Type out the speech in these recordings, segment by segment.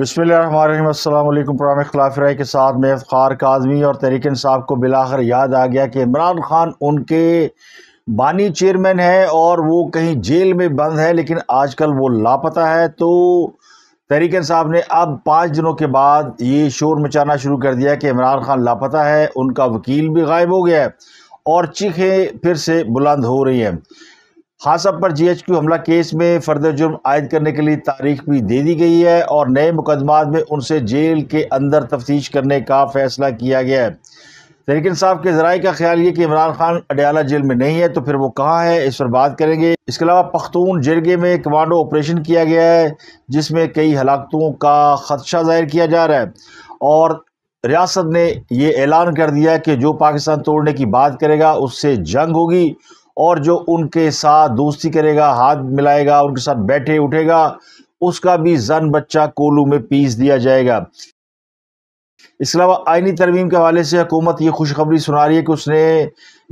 बसमिलकुम खिलाफ राय के साथ मैं फ़ार काजमी और तहरीक साहब को बिलाकर याद आ गया कि इमरान खान उनके बानी चेयरमैन है और वो कहीं जेल में बंद है लेकिन आजकल वो लापता है तो तहरीक साहब ने अब पाँच दिनों के बाद ये शोर मचाना शुरू कर दिया कि इमरान खान लापता है उनका वकील भी गायब हो गया है और चीखें फिर से बुलंद हो रही हैं हासब पर जीएचक्यू हमला केस में फर्द जुर्म आयद करने के लिए तारीख भी दे दी गई है और नए मुकदमा में उनसे जेल के अंदर तफ्तीश करने का फैसला किया गया है तहरीक साहब के जराये का ख्याल ये कि इमरान खान अडयाला जेल में नहीं है तो फिर वो कहाँ है इस पर बात करेंगे इसके अलावा पख्तून जिरगे में कमांडो ऑपरेशन किया गया है जिसमें कई हलाकतों का खदशा जाहिर किया जा रहा है और रियासत ने यह ऐलान कर दिया कि जो पाकिस्तान तोड़ने की बात करेगा उससे जंग होगी और जो उनके साथ दोस्ती करेगा हाथ मिलाएगा उनके साथ बैठे उठेगा उसका भी जन बच्चा कोलू में पीस दिया जाएगा इसके अलावा आइनी तरमीम के हवाले से हुकूमत ये खुशखबरी सुना रही है कि उसने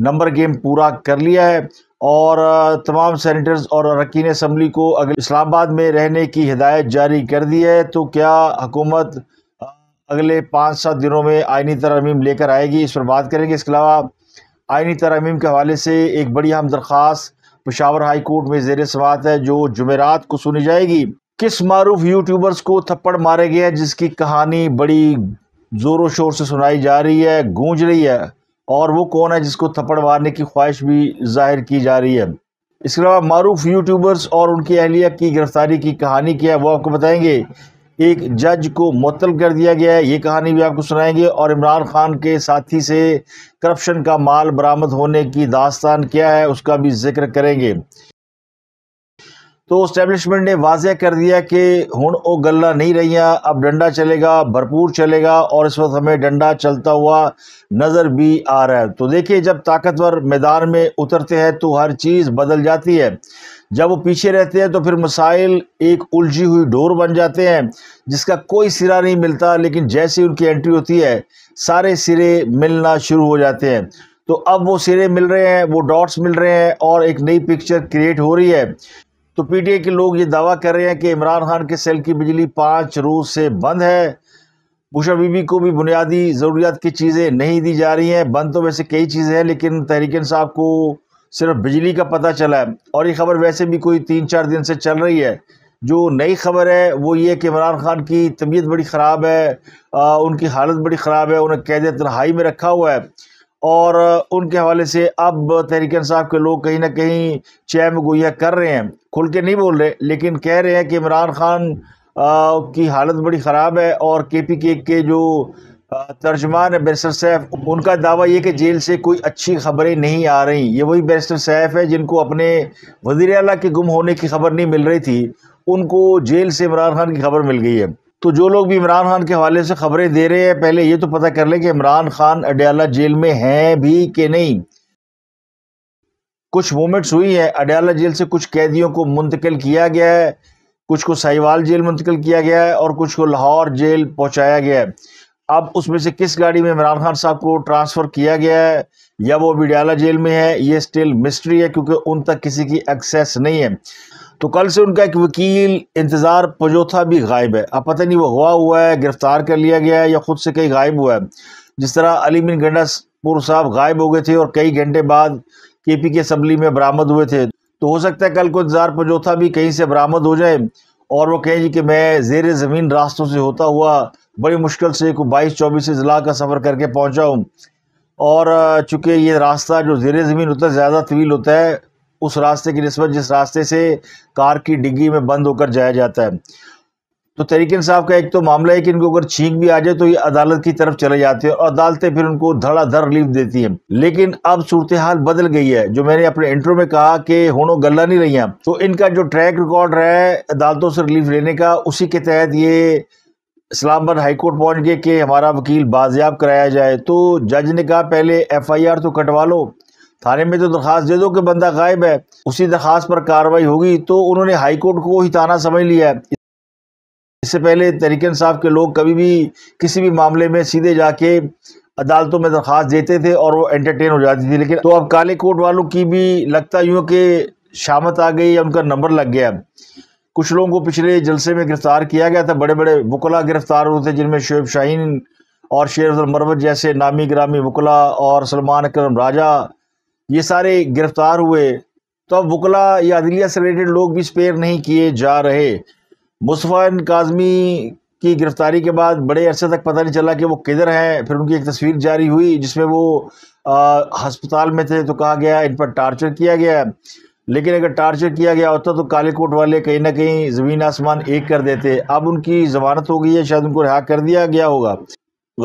नंबर गेम पूरा कर लिया है और तमाम सेनेटर्स और अरकान असम्बली को अगले इस्लामाबाद में रहने की हिदायत जारी कर दी है तो क्या हुकूमत अगले पाँच सात दिनों में आइनी तरमीम लेकर आएगी इस पर बात करेंगे इसके अलावा आइनी तरमीम के हवाले से एक बड़ी अहम दरख्वास्त पशावर हाई कोर्ट में जेर सवाल है जो जुमेरात को सुनी जाएगी किस मरूफ यूट्यूबर्स को थप्पड़ मारे गए हैं जिसकी कहानी बड़ी ज़ोरों शोर से सुनाई जा रही है गूंज रही है और वो कौन है जिसको थप्पड़ मारने की ख्वाहिश भी जाहिर की जा रही है इसके अलावा मरूफ यूट्यूबर्स और उनकी अहलिया की गिरफ्तारी की कहानी क्या है वो आपको बताएंगे एक जज को मुतल कर दिया गया है ये कहानी भी आपको सुनाएंगे और इमरान खान के साथी से करप्शन का माल बरामद होने की दास्तान क्या है उसका भी जिक्र करेंगे तो स्टैब्लिशमेंट ने वाजह कर दिया कि हूँ वो गल्ला नहीं रही अब डंडा चलेगा भरपूर चलेगा और इस वक्त हमें डंडा चलता हुआ नज़र भी आ रहा है तो देखिए जब ताकतवर मैदान में उतरते हैं तो हर चीज़ बदल जाती है जब वो पीछे रहते हैं तो फिर मसाइल एक उलझी हुई डोर बन जाते हैं जिसका कोई सिरा नहीं मिलता लेकिन जैसे उनकी एंट्री होती है सारे सिरे मिलना शुरू हो जाते हैं तो अब वो सिरे मिल रहे हैं वो डॉट्स मिल रहे हैं और एक नई पिक्चर क्रिएट हो रही है तो पीटीए के लोग ये दावा कर रहे हैं कि इमरान खान के सेल की बिजली पाँच रोज़ से बंद है बुशा बीबी को भी बुनियादी ज़रूरियात की चीज़ें नहीं दी जा रही हैं बंद तो वैसे कई चीज़ें हैं लेकिन तहरीकन साहब को सिर्फ बिजली का पता चला है और ये खबर वैसे भी कोई तीन चार दिन से चल रही है जो नई खबर है वो ये कि इमरान खान की तबीयत बड़ी ख़राब है आ, उनकी हालत बड़ी ख़राब है उन्हें कैद तनहाई में रखा हुआ है और उनके हवाले से अब तहरीक साहब के लोग कहीं ना कहीं चैम गोया कर रहे हैं खुल के नहीं बोल रहे लेकिन कह रहे हैं कि इमरान खान आ, की हालत बड़ी ख़राब है और के पी के के जो तर्जमान बैरिस्टर सैफ उनका दावा यह कि जेल से कोई अच्छी खबरें नहीं आ रही ये वही बैरिस्टर सैफ है जिनको अपने वजीर अला के गुम होने की खबर नहीं मिल रही थी उनको जेल से इमरान खान की खबर मिल गई है तो जो लोग भी इमरान खान के हवाले से खबरें दे रहे हैं पहले ये तो पता कर लें कि इमरान खान अडयाला जेल में हैं भी कि नहीं कुछ मूवमेंट्स हुई हैं अडयाला जेल से कुछ कैदियों को मुंतकिल किया गया है कुछ को साहिवाल जेल मुंतकिल किया गया है और कुछ को लाहौर जेल पहुँचाया गया है अब उसमें से किस गाड़ी में इमरान खान साहब को ट्रांसफ़र किया गया है या वो बिडियाला जेल में है ये स्टिल मिस्ट्री है क्योंकि उन तक किसी की एक्सेस नहीं है तो कल से उनका एक वकील इंतज़ार पजोथा भी गायब है अब पता नहीं वो हुआ हुआ है गिरफ़्तार कर लिया गया है या ख़ुद से कहीं गायब हुआ है जिस तरह अली बिन गंडापुर साहब गायब हो गए थे और कई घंटे बाद के पी के असम्बली में बरामद हुए थे तो हो सकता है कल को इंतज़ार पजोथा भी कहीं से बरामद हो जाए और वो कहें जी कि मैं जेर ज़मीन रास्तों से होता हुआ बड़ी मुश्किल से कोई बाईस चौबीस ज़िला का सफ़र करके पहुँचा हूँ और चूँकि ये रास्ता जो जेर ज़मीन उतना ज़्यादा तवील होता है उस रास्ते की नस्बत जिस रास्ते से कार की डिग्गी में बंद होकर जाया जाता है तो तरीके इंसाफ का एक तो मामला है कि इनको अगर छींक भी आ जाए तो ये अदालत की तरफ चले जाते हैं और अदालतें फिर उनको धड़ाधड़ रिलीफ देती हैं लेकिन अब सूरत हाल बदल गई है जो मैंने अपने इंटरव्यू में कहा कि होनो गल्ला नहीं रही हैं तो इनका जो ट्रैक रिकॉर्ड रहा है अदालतों से रिलीफ लेने का उसी के तहत ये इस्लामाबाद हाईकोर्ट पहुंच गए कि हमारा वकील बाजियाब कराया जाए तो जज ने कहा पहले एफ आई आर तो कटवा लो थाने में तो दरख्वास्त दे दो कि बंदा गायब है उसी दरख्वास्त पर कार्रवाई होगी तो उन्होंने हाईकोर्ट को ही ताना समझ लिया है इससे पहले तरीकन साहब के लोग कभी भी किसी भी मामले में सीधे जाके अदालतों में दरख्वास्त देते थे और वो एंटरटेन हो जाती थी लेकिन तो अब काले कोट वालों की भी लगता यूँ कि शामत आ गई या उनका नंबर लग गया कुछ लोगों को पिछले जलसे में गिरफ़्तार किया गया था बड़े बड़े वकला गिरफ़्तार हुए थे जिनमें शुएब शाहीन और शेर मरवत जैसे नामी ग्रामी वकला और सलमान अक्रम राजा ये सारे गिरफ़्तार हुए तो अब वकला या अदलिया से रिलेटेड लोग भी स्पेयर नहीं किए जा रहे मुस्तफ़ा काजमी की गिरफ़्तारी के बाद बड़े अरसे तक पता नहीं चला कि वो किधर हैं फिर उनकी एक तस्वीर जारी हुई जिसमें वो हस्पताल में थे तो कहा गया इन पर टार्चर किया गया लेकिन अगर टार्चर किया गया होता तो काले कोट वाले कहीं ना कहीं ज़मीन आसमान एक कर देते अब उनकी जमानत हो गई है शायद उनको रिहा कर दिया गया होगा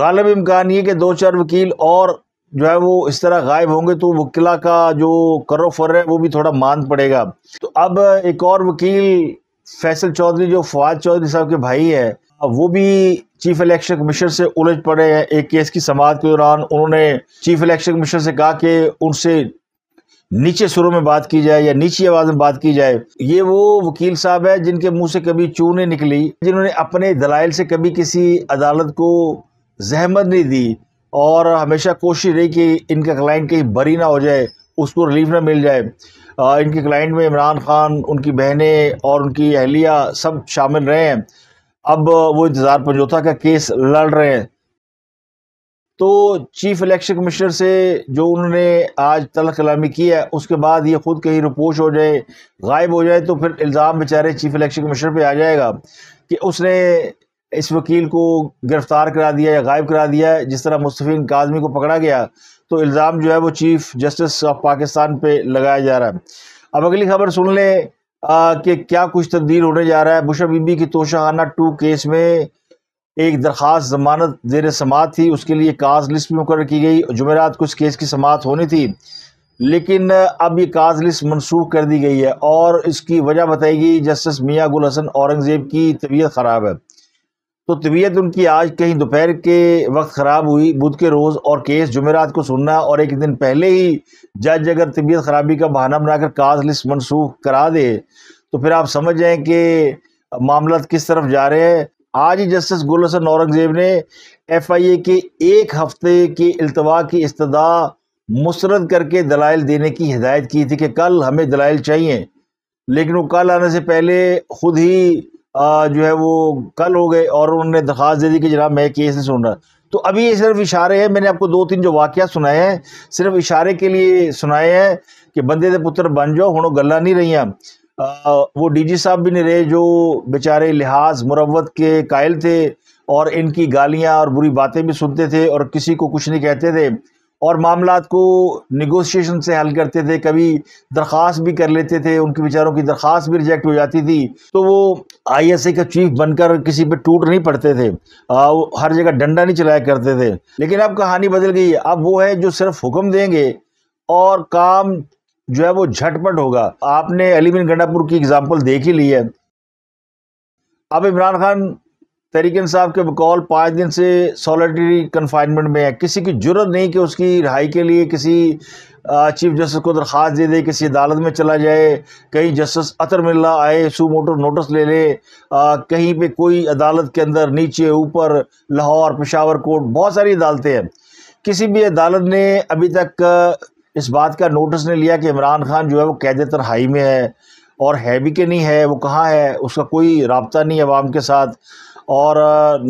गालब इम्कान ये कि दो चार वकील और जो है वो इस तरह गायब होंगे तो वकिला का जो करो फर है वो भी थोड़ा मान पड़ेगा तो अब एक और वकील फैसल चौधरी जो फवाद चौधरी साहब के भाई है वो भी चीफ इलेक्शन कमीशन से उलझ पड़े हैं एक केस की समाज के दौरान उन्होंने चीफ इलेक्शन कमीशन से कहा कि उनसे नीचे सुरों में बात की जाए या नीची आवाज में बात की जाए ये वो वकील साहब है जिनके मुंह से कभी चू नहीं निकली जिन्होंने अपने दलाइल से कभी किसी अदालत को जहमत नहीं दी और हमेशा कोशिश रही कि इनका क्लाइंट कहीं बरी ना हो जाए उसको रिलीफ ना मिल जाए इनके क्लाइंट में इमरान खान उनकी बहनें और उनकी अहलिया सब शामिल रहे हैं अब वो इंतज़ार पंजोथा का केस लड़ रहे हैं तो चीफ इलेक्शन कमिश्नर से जो उन्होंने आज तल कलामी की है उसके बाद ये ख़ुद कहीं रुपोश हो जाए गायब हो जाए तो फिर इल्ज़ाम बेचारे चीफ इलेक्शन कमिश्नर पर आ जाएगा कि उसने इस वकील को गिरफ़्तार करा दिया या गायब करा दिया जिस तरह मुस्तफ़ी काजमी को पकड़ा गया तो इल्ज़ाम जो है वो चीफ जस्टिस ऑफ पाकिस्तान पे लगाया जा रहा है अब अगली खबर सुन लें कि क्या कुछ तब्दील होने जा रहा है बुशा बीबी की तोशाहाना टू केस में एक दरख्वास जमानत जेर समात थी उसके लिए काज लिस्ट भी मुकर की गई जुमेरात को इस केस की समात होनी थी लेकिन अब ये काज लिस्ट मनसूख कर दी गई है और इसकी वजह बताई गई जस्टिस मियाँ गुल हसन औरंगज़ेब की तबीयत ख़राब है तो तबीयत उनकी आज कहीं दोपहर के वक्त ख़राब हुई बुध के रोज़ और केस जुमेरात को सुनना और एक दिन पहले ही जज अगर तबीयत ख़राबी का बहाना बनाकर काज लिस्ट मनसूख करा दे तो फिर आप समझ जाएँ कि मामला किस तरफ जा रहे हैं आज ही जस्टिस गुल हसन औरंगजेब ने एफ आई ए के एक हफ्ते के अल्तवा की इस्तः मुस्रद करके दलाइल देने की हिदायत की थी कि कल हमें दलाइल चाहिए लेकिन वो कल आने से पहले खुद ही जो है वो कल हो गए और उन्होंने दरख्वास्त दे दी कि जनाब मैं केस नहीं सुन रहा तो अभी ये सिर्फ इशारे हैं मैंने आपको दो तीन जो वाक़ सुनाए हैं सिर्फ इशारे के लिए सुनाए हैं कि बंदे के पुत्र बन जाओ हूँ गल्ला नहीं रही वो जी साहब भी नहीं रहे जो बेचारे लिहाज मुरवत के कायल थे और इनकी गालियाँ और बुरी बातें भी सुनते थे और किसी को कुछ नहीं कहते थे और मामला को निगोशिएशन से हल करते थे कभी दरख्वास्त भी कर लेते थे उनके बेचारों की दरख्वास्त भी रिजेक्ट हो जाती थी तो वो आईएसए का चीफ बनकर किसी पे टूट नहीं पड़ते थे आ, हर जगह डंडा नहीं चलाया करते थे लेकिन अब कहानी बदल गई अब वो है जो सिर्फ हुक्म देंगे और काम जो है वो झटपट होगा आपने एलिमिन गंडापुर की एग्जाम्पल देख ही ली है अब इमरान खान तहरीक इंसाफ के बकौल पाँच दिन से सॉलिटरी कन्फाइनमेंट में है किसी की जरूरत नहीं कि उसकी रिहाई के लिए किसी चीफ जस्टिस को दरख्वास्त दे दे किसी अदालत में चला जाए कहीं जस्टिस अतर मिल्ला आए सू मोटो नोटिस ले ले आ, कहीं पे कोई अदालत के अंदर नीचे ऊपर लाहौर पेशावर कोर्ट बहुत सारी अदालतें हैं किसी भी अदालत ने अभी तक इस बात का नोटिस नहीं लिया कि इमरान खान जो है वो कैद तरहाई में है और है भी कि नहीं है वो कहाँ है उसका कोई रबता नहीं है आवाम के साथ और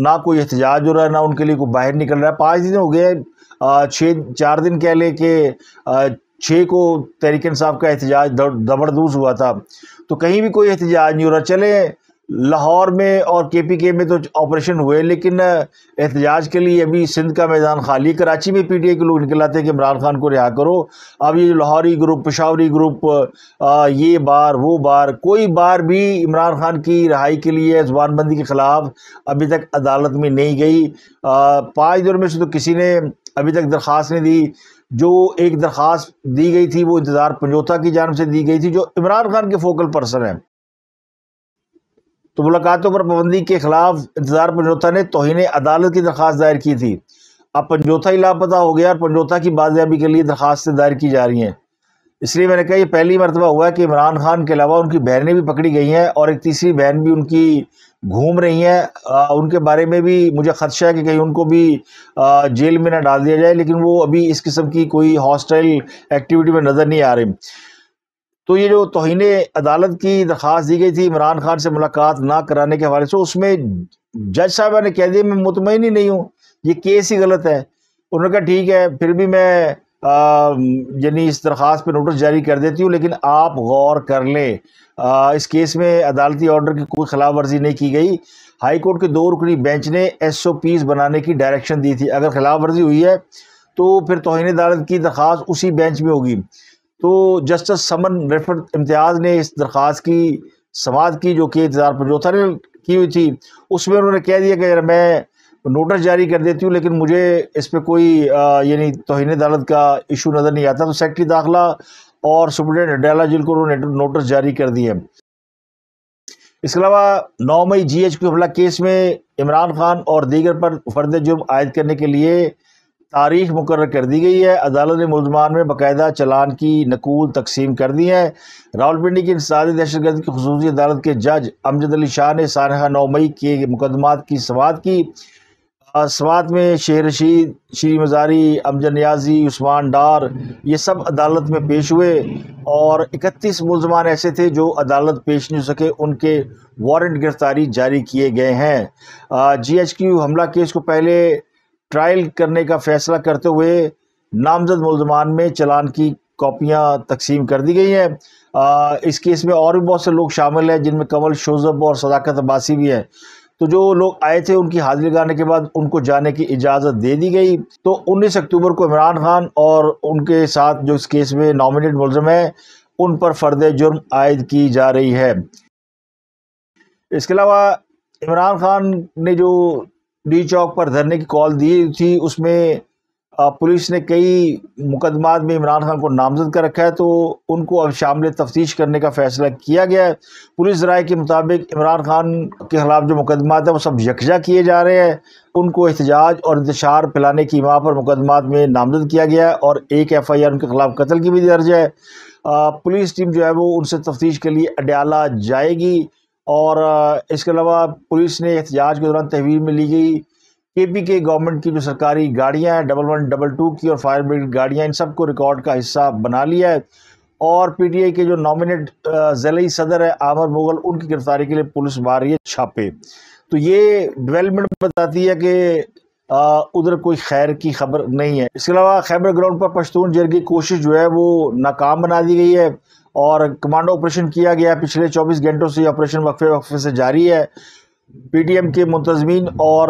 ना कोई एहतजाज हो रहा है ना उनके लिए कोई बाहर निकल रहा है पाँच दिन हो गए छः चार दिन कह लें कि छः को तहरीक साहब का एहतजाज दबड़दूस हुआ था तो कहीं भी कोई एहतजाज नहीं हो रहा चले लाहौर में और के पी के में तो ऑपरेशन हुए लेकिन एहतजाज के लिए अभी सिंध का मैदान खाली कराची में पी टी आई के लोग निकल आते हैं कि इमरान खान को रिहा करो अब ये लाहौरी ग्रुप पेशावरी ग्रुप ये बार वो बार कोई बार भी इमरान खान की रहाई के लिए जुबानबंदी के ख़िलाफ़ अभी तक अदालत में नहीं गई पाँच दिन में से तो किसी ने अभी तक दरख्वास्त नहीं दी जो एक दरख्वास्त दी गई थी वो इंतज़ार पंजोता की जानब से दी गई थी जो इमरान खान के फोकल पर्सन हैं तो मुलाकातों पर पाबंदी के खिलाफ इंतजार पंजोथा ने तोहिने अदालत की दरख्वास्त दायर की थी अब पंजोथा ही लापता हो गया और पंजोथा की बाजियाबी के लिए दरख्वास्तें दायर की जा रही हैं इसलिए मैंने कहा यह पहली मरतबा हुआ है कि इमरान खान के अलावा उनकी बहनें भी पकड़ी गई हैं और एक तीसरी बहन भी उनकी घूम रही हैं उनके बारे में भी मुझे खदशा है कि कहीं उनको भी आ, जेल में ना डाल दिया जाए लेकिन वो अभी इस किस्म की कोई हॉस्टल एक्टिविटी में नज़र नहीं आ रही तो ये जो तोहन अदालत की दरख्वास्त दी गई थी इमरान खान से मुलाकात ना कराने के हवाले से उसमें जज साहब ने कह दिया मैं मुतमिन ही नहीं हूँ ये केस ही गलत है उन्होंने कहा ठीक है फिर भी मैं यानी इस दरख्वास्त पर नोटिस जारी कर देती हूँ लेकिन आप गौर कर लें आ, इस केस में अदालती ऑर्डर की कोई खिलाफ वर्जी नहीं की गई हाई कोर्ट के दो रुकनी बेंच ने एस ओ पीज़ बनाने की डायरेक्शन दी थी अगर खिलाफ वर्जी हुई है तो फिर तोहन अदालत की दरख्वास्त उसी बेंच में होगी तो जस्टिस समन रेफर इम्तियाज़ ने इस दरख्वास्त की समाज की जो कि इंतजार जो थे की हुई थी उसमें उन्होंने कह दिया कि मैं नोटिस जारी कर देती हूँ लेकिन मुझे इस पर कोई यानी तोहन अदालत का इशू नज़र नहीं आता तो सेक्रेटरी दाखिला और सुप्रिटेंडेंट अडाला जिल को उन्होंने नोटिस जारी कर दिए इसके अलावा नौ मई जी एच हमला केस में इमरान खान और दीगर पर फर्द जुर्म आयद करने के लिए तारीख मुकर कर दी गई है अदालत ने मुलजमान में बाकायदा चलान की नकूल तकसीम कर दी है रावलपिंडी की इंसानी दहशत गर्द की खसूस अदालत के जज अमजद अली शाह ने सानहा नौ मई के मुकदमात की सवाद की समात में शेर रशीद श्री मजारी अमजद न्याजी उस्मान डार ये सब अदालत में पेश हुए और इकतीस मुलजमान ऐसे थे जो अदालत पेश नहीं हो सके उनके वारंट गिरफ्तारी जारी किए गए हैं जी एच क्यू हमला केस को पहले ट्रायल करने का फैसला करते हुए नामजद मुलजमान में चलान की कापियाँ तकसीम कर दी गई हैं इस केस में और भी बहुत से लोग शामिल हैं जिनमें कमल शोजब और सदाकत अब्बासी भी हैं तो जो लोग आए थे उनकी हाजिरी लगाने के बाद उनको जाने की इजाज़त दे दी गई तो 19 अक्टूबर को इमरान खान और उनके साथ जो इस केस में नॉमिनेट मुलजम है उन पर फर्द जुर्म आयद की जा रही है इसके अलावा इमरान खान ने जो डी चौक पर धरने की कॉल दी थी उसमें पुलिस ने कई मुकदमात में इमरान खान को नामजद कर रखा है तो उनको अब शामिल तफ्तीश करने का फैसला किया गया है पुलिस राय के मुताबिक इमरान खान के खिलाफ जो मुकदमात हैं वो सब यकजा किए जा रहे हैं उनको एहतजाज और इंतशार फैलाने की माह पर मुकदमात में नामजद किया गया है और एक एफ़ आई आर उनके खिलाफ कत्ल की भी दर्ज है पुलिस टीम जो है वो उनसे तफ्तीश के लिए अडयाला जाएगी और इसके अलावा पुलिस ने एहतजाज के दौरान तहवीर में ली गई के पी के गवर्नमेंट की जो सरकारी गाड़ियाँ हैं डबल वन डबल टू की और फायर ब्रिगेड गाड़ियाँ इन सबको रिकॉर्ड का हिस्सा बना लिया है और पी टी आई के जो नॉमिनेट ज़िली सदर है आमर मुगल उनकी गिरफ्तारी के लिए पुलिस मार रही है छापे तो ये डेवलपमेंट बताती है कि उधर कोई खैर की खबर नहीं है इसके अलावा खैबर ग्राउंड पर पश्तून जर की कोशिश जो है वो नाकाम बना दी गई है और कमांडो ऑपरेशन किया गया पिछले 24 घंटों से ऑपरेशन वक्फे वक्फे से जारी है पीटीएम के मुंतजमीन और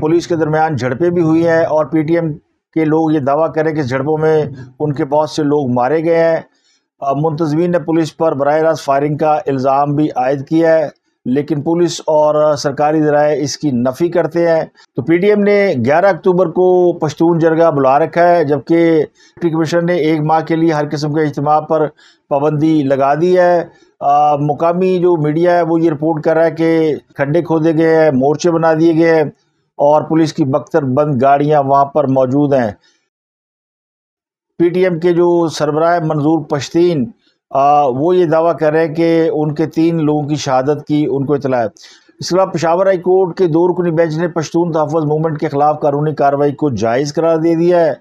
पुलिस के दरमियान झड़पें भी हुई हैं और पीटीएम के लोग ये दावा करें कि झड़पों में उनके बहुत से लोग मारे गए हैं मुंतजमीन ने पुलिस पर बर रास्त फायरिंग का इल्ज़ाम भी आयद किया है लेकिन पुलिस और सरकारी जराए इसकी नफ़ी करते हैं तो पीडीएम ने 11 अक्टूबर को पश्तून जरगा बुला रखा है जबकि डिप्टी कमिश्नर ने एक माह के लिए हर किस्म के इजतम पर पाबंदी लगा दी है आ, मुकामी जो मीडिया है वो ये रिपोर्ट कर रहा है कि खड्डे खोदे गए हैं मोर्चे बना दिए गए हैं और पुलिस की बख्तर बंद गाड़ियाँ वहाँ पर मौजूद हैं एम के जो सरबराह मंजूर पश्तीन आ, वो ये दावा कर रहे हैं कि उनके तीन लोगों की शहादत की उनको इतला है इसके अलावा पेशावर हाई कोर्ट के दो रुकनी बेंच ने पश्तून तहफ़ मूवमेंट के खिलाफ कानूनी कार्रवाई को जायज़ करार दे दिया है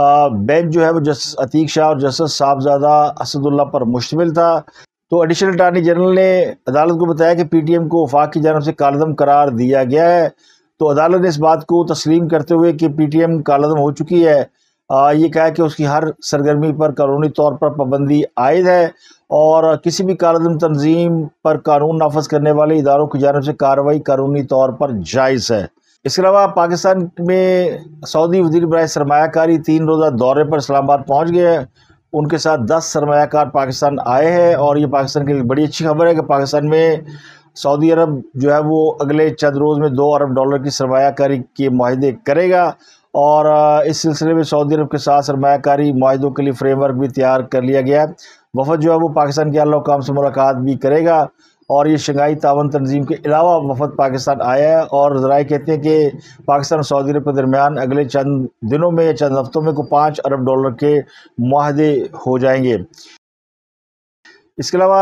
आ, बेंच जो है वो जस्टिस अतीक शाह और जस्टिस साहबजादा असदुल्ला पर मुश्तमिल था तो एडिशनल अटारनी जनरल ने अदालत को बताया कि पी टी एम को वफाक की जानब से कालदम करार दिया गया है तो अदालत ने इस बात को तस्लीम करते हुए कि पी टी एम कालदम हो चुकी है ये कहा कि उसकी हर सरगर्मी पर कानूनी तौर पर पाबंदी आयद है और किसी भी कारदम तंजीम पर कानून नाफज करने वाले इदारों की जानब से कार्रवाई कानूनी तौर पर जायज़ है इसके अलावा पाकिस्तान में सऊदी वजीर बरए सरमाकारी तीन रोज़ा दौरे पर इस्लामाबाद पहुँच गए हैं उनके साथ दस सरमाकार पाकिस्तान आए हैं और ये पाकिस्तान के लिए बड़ी अच्छी खबर है कि पाकिस्तान में सऊदी अरब जो है वो अगले चंद रोज़ में दो अरब डॉलर की सरमाकारी के माहदे करेगा और इस सिलसिले में सऊदी अरब के साथ सरमाकारी माहों के लिए फ्रेमवर्क भी तैयार कर लिया गया है वफद जो है वो पाकिस्तान के अलाकाम से मुलाकात भी करेगा और ये शंघाई तावन तंजीम के अलावा वफद पाकिस्तान आया है और ज़रा कहते हैं कि पाकिस्तान और सऊदी अरब के दरमियान अगले चंद दिनों में या चंद हफ्तों में को पाँच अरब डॉलर के माहदे हो जाएंगे इसके अलावा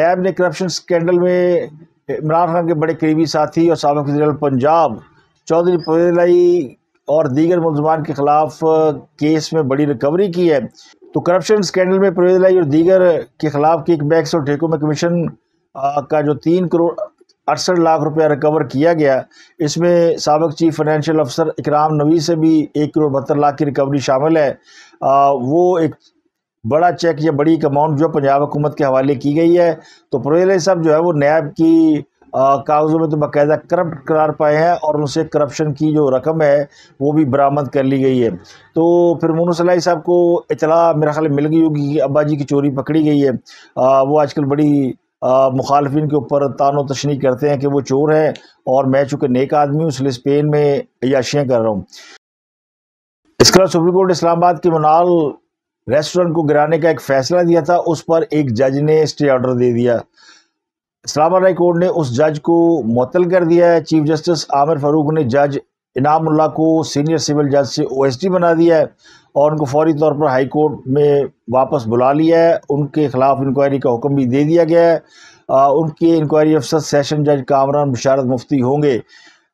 नैब ने करप्शन स्कैंडल में इमरान खान के बड़े करीबी साथी और सबक पंजाब चौधरी पवेलाई और दीगर मुलजमान के ख़िलाफ़ केस में बड़ी रिकवरी की है तो करप्शन स्कैंडल में प्रवेद लाई और दीगर के ख़िलाफ़ किक बैक्स और ठेकों में कमीशन का जो तीन करोड़ अड़सठ लाख रुपया रिकवर किया गया इसमें सबक चीफ फाइनेंशियल अफसर इकराम नवी से भी एक करोड़ बहत्तर लाख की रिकवरी शामिल है आ, वो एक बड़ा चेक या बड़ी अमाउंट जो पंजाब हुकूमत के हवाले की गई है तो परवेज साहब जो है वो नैब की कागज़ों में तो बाकायदा करप्ट करार पाए हैं और उनसे करप्शन की जो रकम है वो भी बरामद कर ली गई है तो फिर मोनू सलाई साहब को इतला मेरा ख्याल मिल गई होगी कि अब्बा जी की चोरी पकड़ी गई है आ, वो आजकल बड़ी मुखालफन के ऊपर तान तशनी करते हैं कि वो चोर है और मैं चूँकि नेक आदमी हूँ इसलिए स्पेन में याशियाँ कर रहा हूँ इसके अलावा सुप्रीम कोर्ट इस्लामाबाद के मनाल रेस्टोरेंट को गिराने का एक फैसला दिया था उस पर एक जज ने स्टे ऑर्डर दे दिया इस्लामा हाई कोर्ट ने उस जज को मअतल कर दिया है चीफ जस्टिस आमिर फारूक ने जज इनामुल्ला को सीनियर सिविल जज से डी बना दिया है और उनको फौरी तौर पर हाई कोर्ट में वापस बुला लिया है उनके खिलाफ इंक्वायरी का हुक्म भी दे दिया गया है उनके इंक्वायरी अफसर सेशन जज कामरान बशारत मुफ्ती होंगे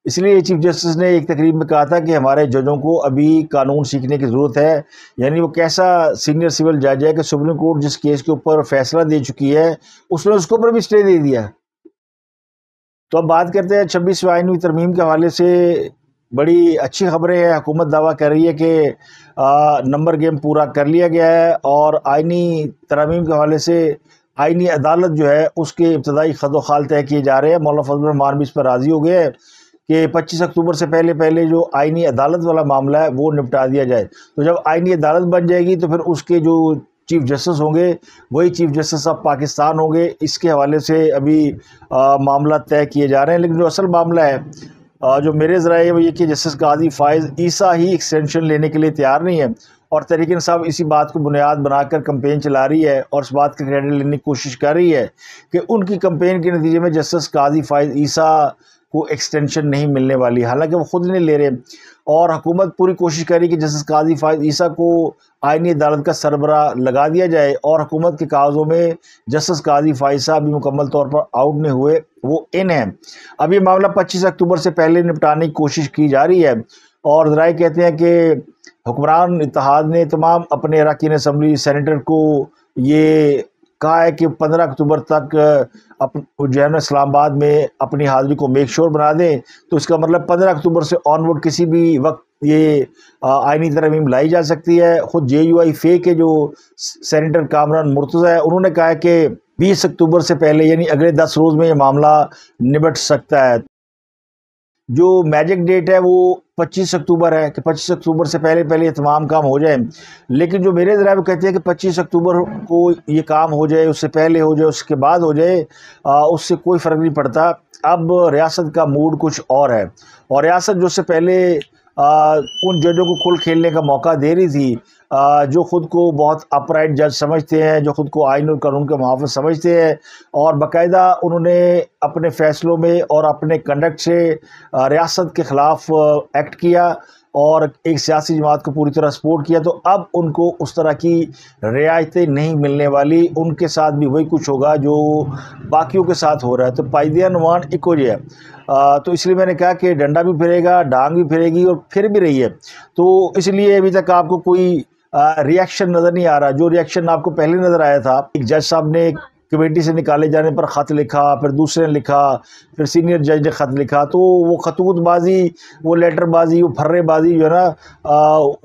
इसलिए चीफ जस्टिस ने एक तकरीब में कहा था कि हमारे जजों को अभी कानून सीखने की ज़रूरत है यानी वो कैसा सीनियर सिविल जज है कि सुप्रीम कोर्ट जिस केस के ऊपर फैसला दे चुकी है उसने उसके ऊपर भी स्टे दे दिया तो अब बात करते हैं छब्बीसवें आयनवी तरमीम के हवाले से बड़ी अच्छी खबरें हैं हुकूमत दावा कर रही है कि नंबर गेम पूरा कर लिया गया है और आइनी तरमीम के हवाले से आइनी अदालत जो है उसके इब्तदाई खदोखाल तय किए जा रहे हैं मौलाना फजल रहमान भी इस पर राज़ी हो गए हैं कि 25 अक्टूबर से पहले पहले जो आइनी अदालत वाला मामला है वो निपटा दिया जाए तो जब आइनी अदालत बन जाएगी तो फिर उसके जो चीफ जस्टिस होंगे वही चीफ जस्टिस ऑफ पाकिस्तान होंगे इसके हवाले से अभी आ, मामला तय किए जा रहे हैं लेकिन जो असल मामला है आ, जो मेरे ज़रा है वो ये कि जस्टिस काजी फ़ायज़ ईसा ही एक्सटेंशन लेने के लिए तैयार नहीं है और तरीकिन साहब इसी बात को बुनियाद बनाकर कंपेन चला रही है और इस बात का क्रेडिट लेने की कोशिश कर रही है कि उनकी कंपेन के नतीजे में जस्टिस काजी फ़ायज़ ईसा को एक्सटेंशन नहीं मिलने वाली हालांकि वो ख़ुद नहीं ले रहे और हुकूमत पूरी कोशिश कर रही कि जस्टिस काजी फायद ईसा को आइनी अदालत का सरबरा लगा दिया जाए और हुकूमत के कागज़ों में जस्टिस काजी फायसा भी मुकम्मल तौर पर आउट नहीं हुए वो इन हैं अब ये मामला पच्चीस अक्टूबर से पहले निपटाने की कोशिश की जा रही है और ज़राए कहते हैं कि हुक्मरान इतिहाद ने तमाम अपने अरकान इसम्बली सैनिटर को ये कहा है कि 15 अक्टूबर तक अपन उज्जैन इस्लामाबाद में अपनी हाजिरी को मेक श्योर बना दें तो इसका मतलब 15 अक्टूबर से ऑनवर्ड किसी भी वक्त ये आइनी तरमीम लाई जा सकती है ख़ुद जे यू आई फे के जो सैनिटर कामरान मुर्तज़ा है उन्होंने कहा है कि बीस अक्टूबर से पहले यानी अगले दस रोज़ में ये मामला निबट सकता है जो मैजिक डेट है वो 25 अक्टूबर है कि 25 अक्टूबर से पहले पहले ये तमाम काम हो जाए लेकिन जो मेरे ज़रा कहते हैं कि 25 अक्टूबर को ये काम हो जाए उससे पहले हो जाए उसके बाद हो जाए आ, उससे कोई फ़र्क नहीं पड़ता अब रियासत का मूड कुछ और है और रियासत जो से पहले उन जजों को खुल खेलने का मौका दे रही थी आ, जो ख़ुद को बहुत अपराइट जज समझते हैं जो ख़ुद को आयन और कानून के मुहाफ़ समझते हैं और बाकायदा उन्होंने अपने फ़ैसलों में और अपने कंडक्ट से रियासत के ख़िलाफ़ एक्ट किया और एक सियासी जमात को पूरी तरह सपोर्ट किया तो अब उनको उस तरह की रियायतें नहीं मिलने वाली उनके साथ भी वही कुछ होगा जो बाकियों के साथ हो रहा है तो पायदिया नुमान एक हो जाए तो इसलिए मैंने कहा कि डंडा भी फिरेगा डांग भी फिरेगी और फिर भी रही है तो इसलिए अभी तक आपको कोई रिएक्शन नज़र नहीं आ रहा जो रिएक्शन आपको पहले नज़र आया था एक जज साहब ने कमेटी से निकाले जाने पर ख़त लिखा फिर दूसरे ने लिखा फिर सीनियर जज ने ख़त लिखा तो वो खतूतबाजी वो लेटरबाजी वो फर्रेबाजी जो है ना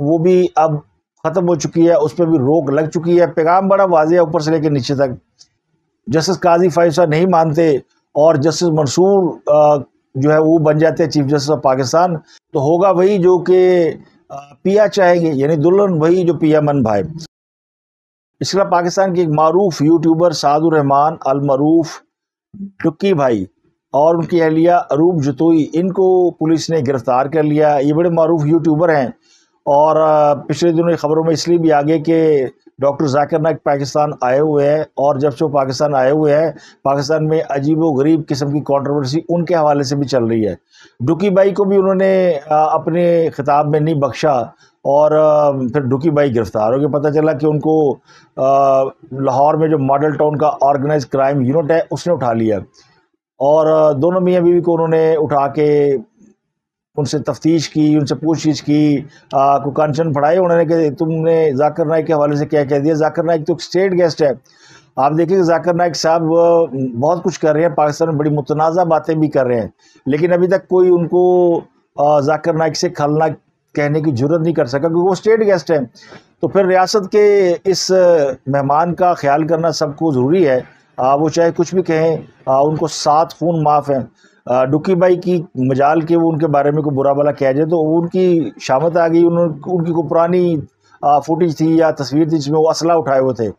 वो भी अब ख़त्म हो चुकी है उस पर भी रोक लग चुकी है पैगाम बड़ा वाज है ऊपर से लेकर नीचे तक जस्टिस काजी फाइसा नहीं मानते और जस्टिस मंसूर जो है वो बन जाते हैं चीफ जस्टिस ऑफ पाकिस्तान तो होगा वही जो कि पिया चाहेंगे यानी दुल्हन वही जो पिया मन भाई इसके अलावा पाकिस्तान के एक मरूफ यूट्यूबर सादुररहमान अलमरूफ टुक्की भाई और उनकी अहलिया अरूप जतोई इनको पुलिस ने गिरफ़्तार कर लिया ये बड़े मरूफ यूट्यूबर हैं और पिछले दिनों खबरों में इसलिए भी आगे कि डॉक्टर जाकिर नायक पाकिस्तान आए हुए हैं और जब से वो पाकिस्तान आए हुए हैं पाकिस्तान में अजीब व गरीब किस्म की कंट्रोवर्सी उनके हवाले से भी चल रही है डुकी बाई को भी उन्होंने अपने खिताब में नहीं बख्शा और फिर ढुकी बाई गिरफ्तार हो गया पता चला कि उनको लाहौर में जो मॉडल टाउन का ऑर्गेनाइज क्राइम यूनिट है उसने उठा लिया और दोनों मियाँ बीवी को उन्होंने उठा के उनसे तफ्तीश की उनसे पूछताछ की को कंशन पढ़ाई उन्होंने कि तुमने जाकर नाइक के हवाले से क्या कह दिया जाकर नाइक तो स्टेट गेस्ट है आप देखिए जाकर नाइक साहब बहुत कुछ कर रहे हैं पाकिस्तान में बड़ी मुतनाज़ा बातें भी कर रहे हैं लेकिन अभी तक कोई उनको जाकर नाइक से खलना कहने की जरूरत नहीं कर सका क्योंकि वो स्टेट गेस्ट हैं तो फिर रियासत के इस मेहमान का ख्याल करना सबको ज़रूरी है आ, वो चाहे कुछ भी कहें आ, उनको सात खून माफ़ हैं डुकी बाई की मजाल के वो उनके बारे में कोई बुरा भला कह जाए तो उनकी शामत आ गई उन, उनकी कोई पुरानी फुटेज थी या तस्वीर थी जिसमें वो असला उठाए हुए थे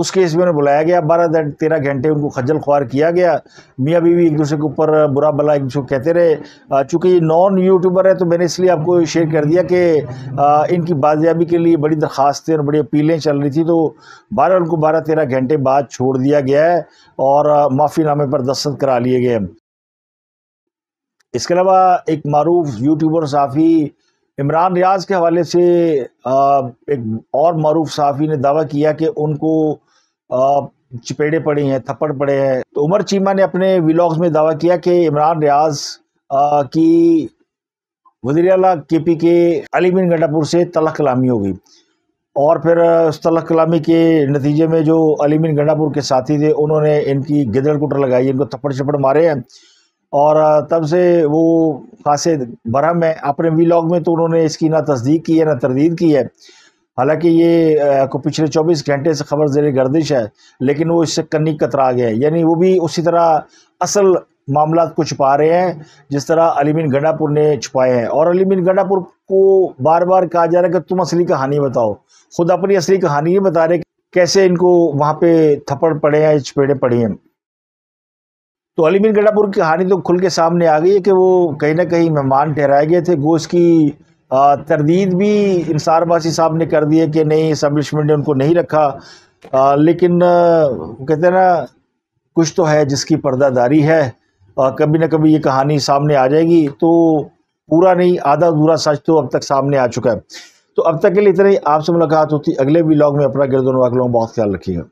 उस केस में उन्हें बुलाया गया बारह तेरह घंटे उनको खज्जल ख्वार किया गया मियाँ बीवी एक दूसरे के ऊपर बुरा भला एक दूसरे को कहते रहे चूँकि नॉन यूट्यूबर है तो मैंने इसलिए आपको शेयर कर दिया कि इनकी बाजियाबी के लिए बड़ी दरख्वास्तें और बड़ी अपीलें चल रही थी तो बारह उनको बारह तेरह घंटे बाद छोड़ दिया गया है और माफ़ीनामे पर दस्त करा लिए गए इसके अलावा एक मरूफ यूट्यूबर साफ़ी इमरान रियाज के हवाले से एक और मरूफ साफी ने दावा किया कि उनको चपेड़े पड़े हैं थप्पड़ पड़े हैं तो उमर चीमा ने अपने व्लॉग्स में दावा किया कि इमरान रियाज की वजीर अला के पी के अली बिन गंडापुर से तलक कलामी हो गई और फिर उस तलक कलामी के नतीजे में जो अली बिन गंडापुर के साथी थे उन्होंने इनकी गिदड़ कुटर लगाई इनको थप्पड़ छप्पड़ मारे हैं और तब से वो खासे भरम है अपने वीलॉग में तो उन्होंने इसकी ना तस्दीक की है ना तरदीद की है हालांकि ये को पिछले 24 घंटे से खबर जेर गर्दिश है लेकिन वो इससे कन्नी कतरा गए यानी वो भी उसी तरह असल मामला को छुपा रहे हैं जिस तरह अलीमिन गंडापुर ने छुपाए हैं और अलीमिन गंडापुर को बार बार कहा जा रहा है कि तुम असली कहानी बताओ खुद अपनी असली कहानी नहीं बता रहे कैसे इनको वहाँ पे थप्पड़ पड़े हैं चपेड़े पड़े हैं तो अली बिन गडापुर की कहानी तो खुल के सामने आ गई है कि वो कहीं ना कहीं मेहमान ठहराए गए थे गोश की तरदीद भी इंसार बासी साहब ने कर दी है कि नहीं इस्टबलिशमेंट ने उनको नहीं रखा आ, लेकिन कहते हैं ना कुछ तो है जिसकी पर्दादारी है आ, कभी ना कभी ये कहानी सामने आ जाएगी तो पूरा नहीं आधा अधूरा सच तो अब तक सामने आ चुका है तो अब तक के लिए इतना ही आपसे मुलाकात होती अगले ब्लॉग में अपना गिरदोन वाकलों बहुत ख्याल रखिएगा